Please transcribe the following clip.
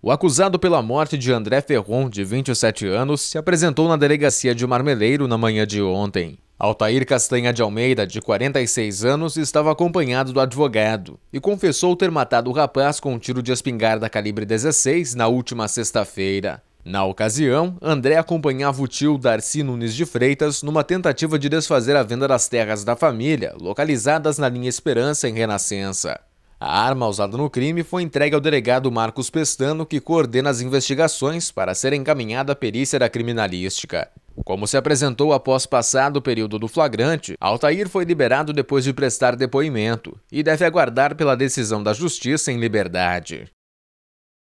O acusado pela morte de André Ferron, de 27 anos, se apresentou na delegacia de Marmeleiro na manhã de ontem. Altair Castanha de Almeida, de 46 anos, estava acompanhado do advogado e confessou ter matado o rapaz com um tiro de espingarda calibre 16 na última sexta-feira. Na ocasião, André acompanhava o tio Darcy Nunes de Freitas numa tentativa de desfazer a venda das terras da família, localizadas na linha Esperança em Renascença. A arma usada no crime foi entregue ao delegado Marcos Pestano, que coordena as investigações para ser encaminhada à perícia da criminalística. Como se apresentou após passado o período do flagrante, Altair foi liberado depois de prestar depoimento e deve aguardar pela decisão da justiça em liberdade.